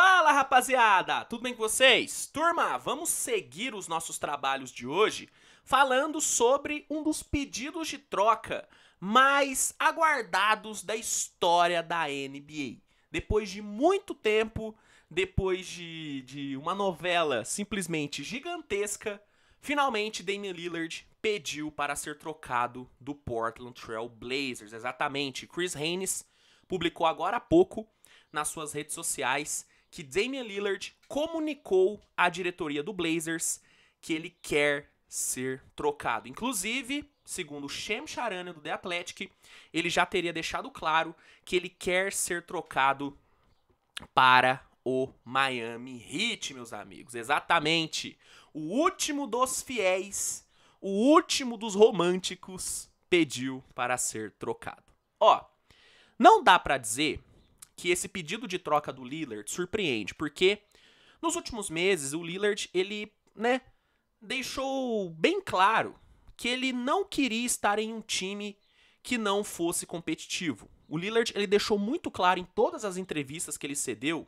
Fala rapaziada, tudo bem com vocês? Turma, vamos seguir os nossos trabalhos de hoje falando sobre um dos pedidos de troca mais aguardados da história da NBA. Depois de muito tempo, depois de, de uma novela simplesmente gigantesca, finalmente Damian Lillard pediu para ser trocado do Portland Trail Blazers. Exatamente, Chris Haynes publicou agora há pouco nas suas redes sociais que Damian Lillard comunicou à diretoria do Blazers que ele quer ser trocado. Inclusive, segundo o Shem Charania do The Athletic, ele já teria deixado claro que ele quer ser trocado para o Miami Heat, meus amigos. Exatamente. O último dos fiéis, o último dos românticos pediu para ser trocado. Ó, não dá para dizer que esse pedido de troca do Lillard surpreende, porque nos últimos meses o Lillard, ele, né, deixou bem claro que ele não queria estar em um time que não fosse competitivo. O Lillard, ele deixou muito claro em todas as entrevistas que ele cedeu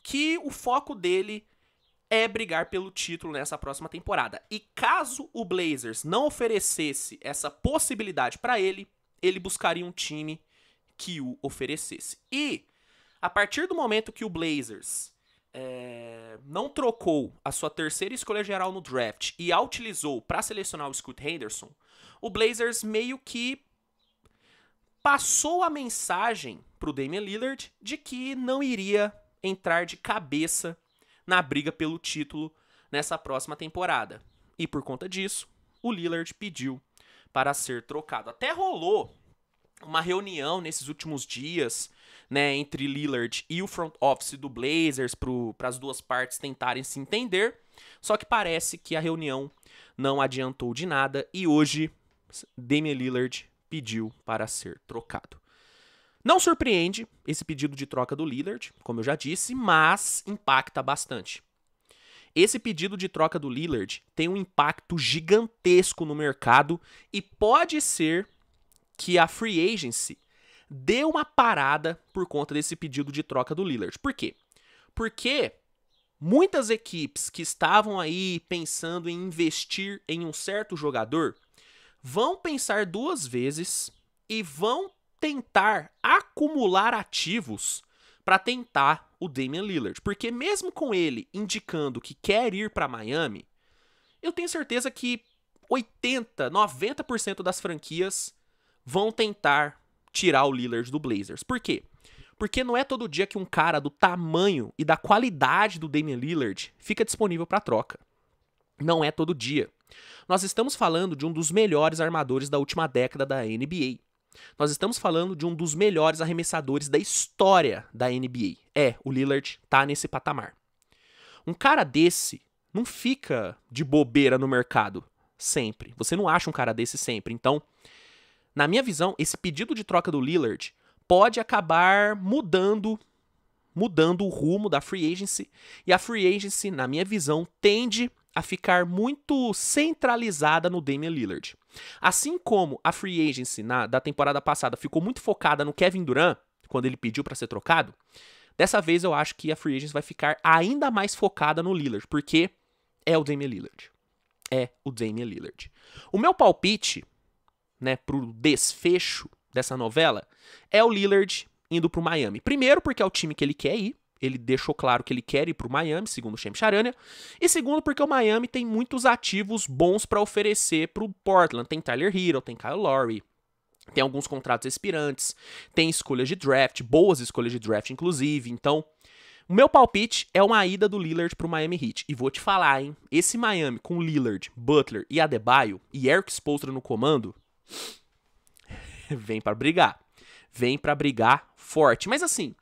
que o foco dele é brigar pelo título nessa próxima temporada. E caso o Blazers não oferecesse essa possibilidade para ele, ele buscaria um time que o oferecesse. E a partir do momento que o Blazers é, não trocou a sua terceira escolha geral no draft e a utilizou para selecionar o Scoot Henderson, o Blazers meio que passou a mensagem para o Damian Lillard de que não iria entrar de cabeça na briga pelo título nessa próxima temporada. E por conta disso, o Lillard pediu para ser trocado. Até rolou uma reunião nesses últimos dias, né, entre Lillard e o front office do Blazers para as duas partes tentarem se entender. Só que parece que a reunião não adiantou de nada e hoje Damian Lillard pediu para ser trocado. Não surpreende esse pedido de troca do Lillard, como eu já disse, mas impacta bastante. Esse pedido de troca do Lillard tem um impacto gigantesco no mercado e pode ser que a free agency deu uma parada por conta desse pedido de troca do Lillard. Por quê? Porque muitas equipes que estavam aí pensando em investir em um certo jogador vão pensar duas vezes e vão tentar acumular ativos para tentar o Damian Lillard, porque mesmo com ele indicando que quer ir para Miami, eu tenho certeza que 80, 90% das franquias vão tentar tirar o Lillard do Blazers. Por quê? Porque não é todo dia que um cara do tamanho e da qualidade do Damian Lillard fica disponível para troca. Não é todo dia. Nós estamos falando de um dos melhores armadores da última década da NBA. Nós estamos falando de um dos melhores arremessadores da história da NBA. É, o Lillard tá nesse patamar. Um cara desse não fica de bobeira no mercado sempre. Você não acha um cara desse sempre. Então, na minha visão, esse pedido de troca do Lillard pode acabar mudando mudando o rumo da free agency, e a free agency, na minha visão, tende a ficar muito centralizada no Damian Lillard. Assim como a free agency na, da temporada passada ficou muito focada no Kevin Durant, quando ele pediu para ser trocado, dessa vez eu acho que a free agency vai ficar ainda mais focada no Lillard, porque é o Damian Lillard. É o Damian Lillard. O meu palpite né, pro desfecho dessa novela é o Lillard indo pro Miami. Primeiro porque é o time que ele quer ir, ele deixou claro que ele quer ir pro Miami, segundo o Shams Charania, e segundo porque o Miami tem muitos ativos bons para oferecer pro Portland, tem Tyler Hero, tem Kyle Lowry, tem alguns contratos expirantes, tem escolhas de draft, boas escolhas de draft inclusive. Então, o meu palpite é uma ida do Lillard pro Miami Heat. E vou te falar, hein? Esse Miami com Lillard, Butler e Adebayo e Eric Spoelstra no comando, vem para brigar. Vem para brigar forte. Mas assim,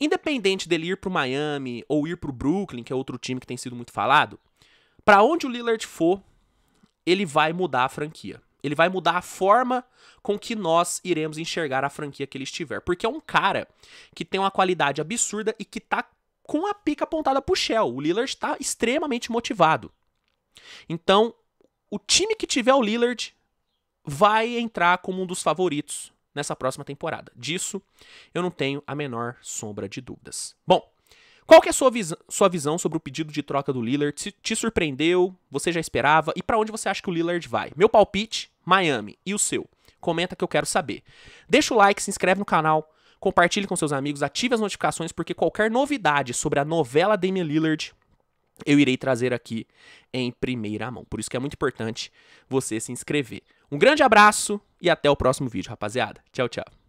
independente dele ir pro Miami ou ir pro Brooklyn, que é outro time que tem sido muito falado, para onde o Lillard for, ele vai mudar a franquia. Ele vai mudar a forma com que nós iremos enxergar a franquia que ele estiver. Porque é um cara que tem uma qualidade absurda e que tá com a pica apontada pro Shell. O Lillard está extremamente motivado. Então, o time que tiver o Lillard vai entrar como um dos favoritos nessa próxima temporada. Disso eu não tenho a menor sombra de dúvidas. Bom, qual que é a sua, vis sua visão sobre o pedido de troca do Lillard? Se te surpreendeu? Você já esperava? E para onde você acha que o Lillard vai? Meu palpite, Miami. E o seu? Comenta que eu quero saber. Deixa o like, se inscreve no canal, compartilhe com seus amigos, ative as notificações, porque qualquer novidade sobre a novela Damian Lillard eu irei trazer aqui em primeira mão. Por isso que é muito importante você se inscrever. Um grande abraço e até o próximo vídeo, rapaziada. Tchau, tchau.